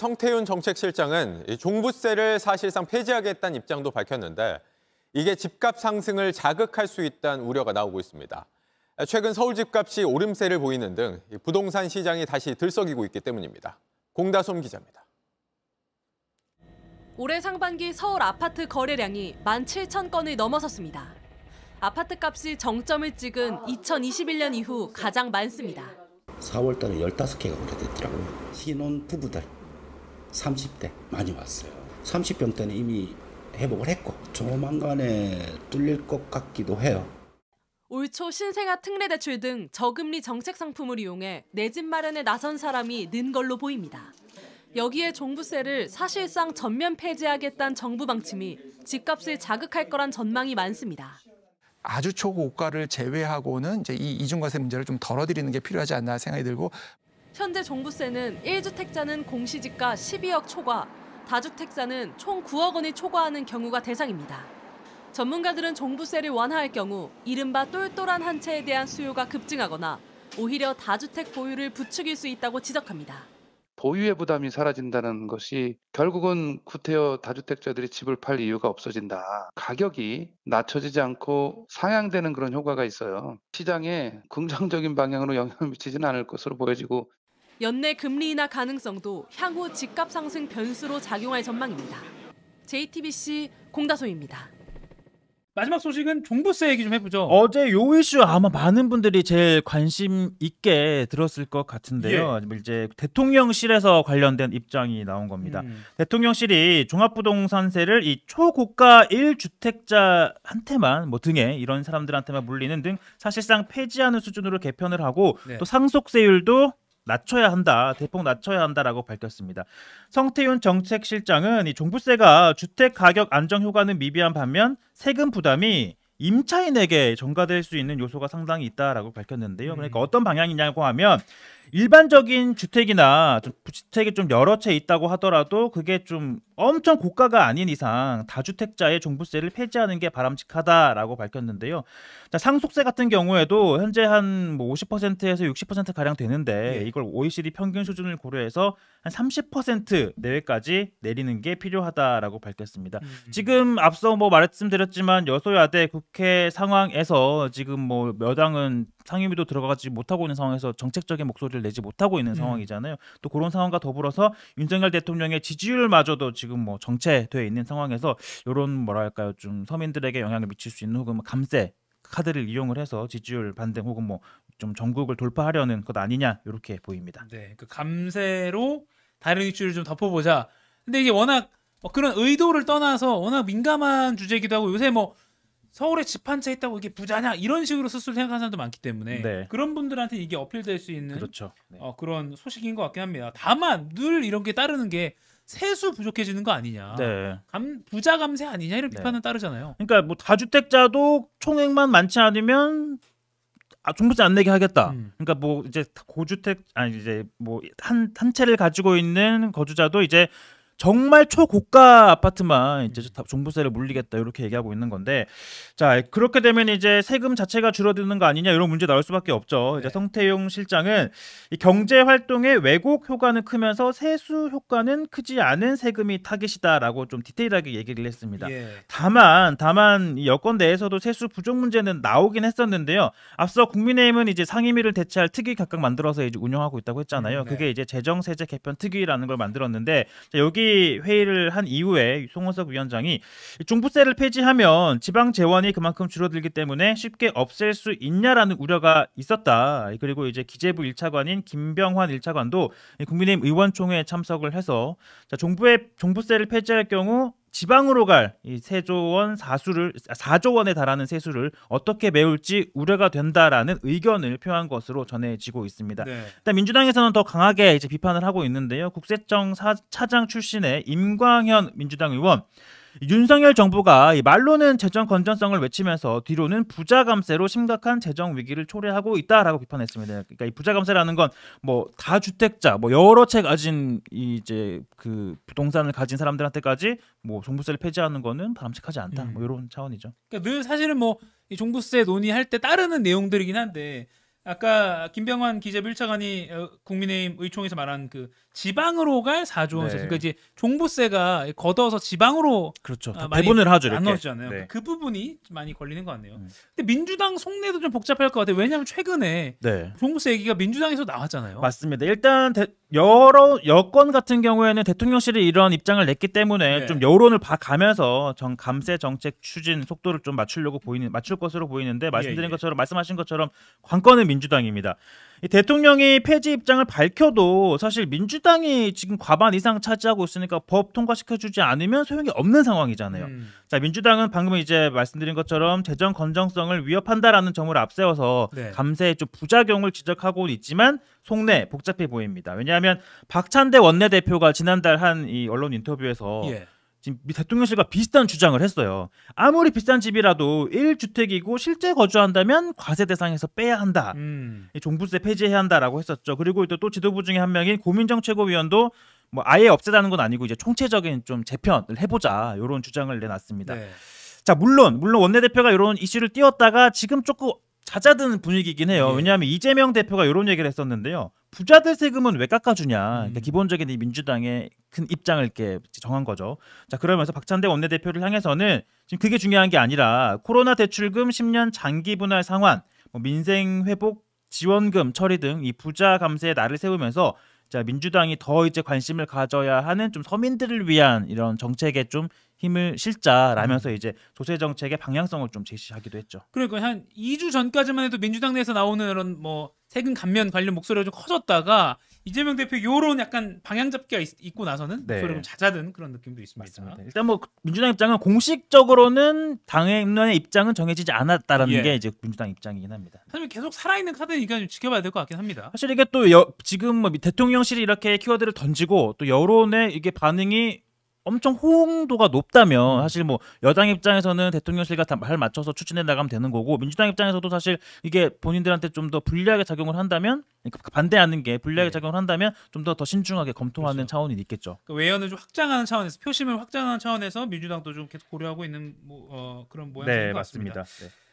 성태윤 정책실장은 종부세를 사실상 폐지하겠다는 입장도 밝혔는데 이게 집값 상승을 자극할 수 있다는 우려가 나오고 있습니다. 최근 서울 집값이 오름세를 보이는 등 부동산 시장이 다시 들썩이고 있기 때문입니다. 공다솜 기자입니다. 올해 상반기 서울 아파트 거래량이 17,000건을 넘어섰습니다. 아파트 값이 정점을 찍은 2021년 이후 가장 많습니다. 4월 달에 15개가 거래됐더라고요. 신혼 부부들 30대 많이 왔어요. 30병 대는 이미 회복을 했고 조만간에 뚫릴 것 같기도 해요. 올초 신생아 특례대출 등 저금리 정책 상품을 이용해 내 집 마련에 나선 사람이 는 걸로 보입니다. 여기에 종부세를 사실상 전면 폐지하겠다는 정부 방침이 집값을 자극할 거란 전망이 많습니다. 아주 초고가를 제외하고는 이제 이 이중과세 문제를 좀 덜어드리는 게 필요하지 않나 생각이 들고 현재 종부세는 1주택자는 공시지가 12억 초과, 다주택자는 총 9억 원이 초과하는 경우가 대상입니다. 전문가들은 종부세를 완화할 경우 이른바 똘똘한 한 채에 대한 수요가 급증하거나 오히려 다주택 보유를 부추길 수 있다고 지적합니다. 보유의 부담이 사라진다는 것이 결국은 구태여 다주택자들이 집을 팔 이유가 없어진다. 가격이 낮춰지지 않고 상향되는 그런 효과가 있어요. 시장에 긍정적인 방향으로 영향을 미치지는 않을 것으로 보여지고 연내 금리 인하 가능성도 향후 집값 상승 변수로 작용할 전망입니다. JTBC 공다소입니다. 마지막 소식은 종부세 얘기 좀 해보죠. 어제 요 이슈 아마 많은 분들이 제일 관심 있게 들었을 것 같은데요. 예. 이제 대통령실에서 관련된 입장이 나온 겁니다. 음. 대통령실이 종합부동산세를 이 초고가 1주택자한테만 뭐 등의 이런 사람들한테만 물리는 등 사실상 폐지하는 수준으로 개편을 하고 네. 또 상속세율도 낮춰야 한다, 대폭 낮춰야 한다라고 밝혔습니다. 성태윤 정책실장은 이 종부세가 주택 가격 안정 효과는 미비한 반면 세금 부담이 임차인에게 전가될 수 있는 요소가 상당히 있다라고 밝혔는데요. 그러니까 음. 어떤 방향이냐고 하면 일반적인 주택이나 좀 주택이 좀 여러 채 있다고 하더라도 그게 좀 엄청 고가가 아닌 이상 다주택자의 종부세를 폐지하는 게 바람직하다라고 밝혔는데요. 자, 상속세 같은 경우에도 현재 한뭐 50%에서 60% 가량 되는데 예. 이걸 OECD 평균 수준을 고려해서 한 30% 내외까지 내리는 게 필요하다라고 밝혔습니다. 음. 지금 앞서 뭐 말씀드렸지만 여소야대 국회 상황에서 지금 뭐 여당은 상임위도 들어가지 못하고 있는 상황에서 정책적인 목소리를 내지 못하고 있는 음. 상황이잖아요. 또 그런 상황과 더불어서 윤석열 대통령의 지지율마저도 지금 뭐 정체되어 있는 상황에서 이런 뭐랄까요 좀 서민들에게 영향을 미칠 수 있는 혹은 뭐 감세 카드를 이용을 해서 지지율 반등 혹은 뭐 좀 전국을 돌파하려는 것 아니냐 이렇게 보입니다. 네, 그 감세로 다른 이슈를 좀 덮어보자. 근데 이게 워낙 뭐 그런 의도를 떠나서 워낙 민감한 주제이기도 하고 요새 뭐 서울에 집 한 채 있다고 이게 부자냐 이런 식으로 스스로 생각하는 사람도 많기 때문에 네. 그런 분들한테 이게 어필될 수 있는 그렇죠. 네. 어, 그런 소식인 것 같긴 합니다. 다만 늘 이런 게 따르는 게 세수 부족해지는 거 아니냐, 네. 감, 부자 감세 아니냐 이런 네. 비판은 따르잖아요. 그러니까 뭐 다주택자도 총액만 많지 않으면 아, 종부세 안 내게 하겠다. 음. 그러니까 뭐 이제 고주택 아니 이제 뭐 한 한 채를 가지고 있는 거주자도 이제 정말 초고가 아파트만 이제 종부세를 물리겠다 이렇게 얘기하고 있는 건데 자 그렇게 되면 이제 세금 자체가 줄어드는 거 아니냐 이런 문제 나올 수밖에 없죠. 이제 네. 성태용 실장은 경제 활동의 왜곡 효과는 크면서 세수 효과는 크지 않은 세금이 타깃이다라고 좀 디테일하게 얘기를 했습니다. 예. 다만 다만 여권 내에서도 세수 부족 문제는 나오긴 했었는데요. 앞서 국민의힘은 이제 상임위를 대체할 특위 각각 만들어서 이제 운영하고 있다고 했잖아요. 음, 네. 그게 이제 재정 세제 개편 특위라는 걸 만들었는데 여기 회의를 한 이후에 송원석 위원장이 중부세를 폐지하면 지방 재원이 그만큼 줄어들기 때문에 쉽게 없앨 수 있냐라는 우려가 있었다. 그리고 이제 기재부 1차관인 김병환 1차관도 국민의힘 의원총회에 참석을 해서 자, 종부의 종부세를 폐지할 경우 지방으로 갈이 세조 원 사수를 4조 원에 달하는 세수를 어떻게 메울지 우려가 된다라는 의견을 표한 것으로 전해지고 있습니다. 네. 일단 민주당에서는 더 강하게 이제 비판을 하고 있는데요. 국세청 사, 차장 출신의 임광현 민주당 의원 윤석열 정부가 말로는 재정 건전성을 외치면서 뒤로는 부자 감세로 심각한 재정 위기를 초래하고 있다라고 비판했습니다. 그러니까 이 부자 감세라는 건 뭐 다주택자, 뭐 여러 채 가진 이제 그 부동산을 가진 사람들한테까지 뭐 종부세를 폐지하는 거는 바람직하지 않다. 음. 뭐 이런 차원이죠. 그러니까 늘 사실은 뭐 이 종부세 논의할 때 따르는 내용들이긴 한데 아까 김병환 기재부 1차관이 어, 국민의힘 의총에서 말한 그 지방으로 갈 4조 원 네. 그러니까 이제 종부세가 걷어서 지방으로 그렇죠. 아, 배분을 하죠. 이렇게. 네. 그러니까 그 부분이 많이 걸리는 것 같네요. 음. 근데 민주당 속내도 좀 복잡할 것 같아요. 왜냐하면 최근에 네. 종부세 얘기가 민주당에서 나왔잖아요. 맞습니다. 일단 대, 여러 여권 같은 경우에는 대통령실이 이런 입장을 냈기 때문에 네. 좀 여론을 봐가면서 정 감세 정책 추진 속도를 좀 맞추려고 보이는 맞출 것으로 보이는데 예, 말씀드린 예, 예. 것처럼 말씀하신 것처럼 관건은 민주당입니다. 대통령이 폐지 입장을 밝혀도 사실 민주당이 지금 과반 이상 차지하고 있으니까 법 통과시켜주지 않으면 소용이 없는 상황이잖아요. 음. 자, 민주당은 방금 이제 말씀드린 것처럼 재정 건정성을 위협한다라는 점을 앞세워서 네. 감세에좀 부작용을 지적하고 있지만 속내 복잡해 보입니다. 왜냐하면 박찬대 원내대표가 지난달 한 이 언론 인터뷰에서 예. 지금 대통령실과 비슷한 주장을 했어요. 아무리 비싼 집이라도 1주택이고 실제 거주한다면 과세 대상에서 빼야 한다. 음. 종부세 폐지해야 한다라고 했었죠. 그리고 또, 지도부 중에 한 명인 고민정 최고위원도 뭐 아예 없애다는 건 아니고 이제 총체적인 좀 재편을 해보자 이런 주장을 내놨습니다. 네. 자 물론 물론 원내대표가 이런 이슈를 띄웠다가 지금 조금 잦아드는 분위기긴 이 해요. 예. 왜냐하면 이재명 대표가 이런 얘기를 했었는데요. 부자들 세금은 왜 깎아주냐. 그러니까 음. 기본적인 이 민주당의 큰 입장을 이렇게 정한 거죠. 자 그러면서 박찬대 원내대표를 향해서는 지금 그게 중요한 게 아니라 코로나 대출금 10년 장기 분할 상환, 뭐 민생 회복 지원금 처리 등 이 부자 감세에 날을 세우면서 자 민주당이 더 이제 관심을 가져야 하는 좀 서민들을 위한 이런 정책에 좀 힘을 실자라면서 음. 이제 조세 정책의 방향성을 좀 제시하기도 했죠. 그러니까 한 2주 전까지만 해도 민주당 내에서 나오는 이런 뭐 세금 감면 관련 목소리가 좀 커졌다가 이재명 대표 요런 약간 방향 잡기가 있, 고 나서는 네. 소리좀 잦아든 그런 느낌도 있습니다. 맞습니다. 일단 뭐 민주당 입장은 공식적으로는 당의 입장은 정해지지 않았다라는 예. 게 이제 민주당 입장이긴 합니다. 사실 계속 살아있는 카드니까 지켜봐야 될 것 같긴 합니다. 사실 이게 또 여, 지금 뭐 대통령실이 이렇게 키워드를 던지고 또 여론의 이게 반응이 엄청 호응도가 높다면 음. 사실 뭐 여당 입장에서는 대통령실과 발 맞춰서 추진해 나가면 되는 거고 민주당 입장에서도 사실 이게 본인들한테 좀 더 불리하게 작용을 한다면 그러니까 반대하는 게 불리하게 네. 작용을 한다면 좀 더더 더 신중하게 검토하는 그렇죠. 차원이 있겠죠. 그 외연을 좀 확장하는 차원에서 표심을 확장하는 차원에서 민주당도 좀 계속 고려하고 있는 뭐, 어, 그런 모양새인 네, 것 같습니다. 맞습니다. 네.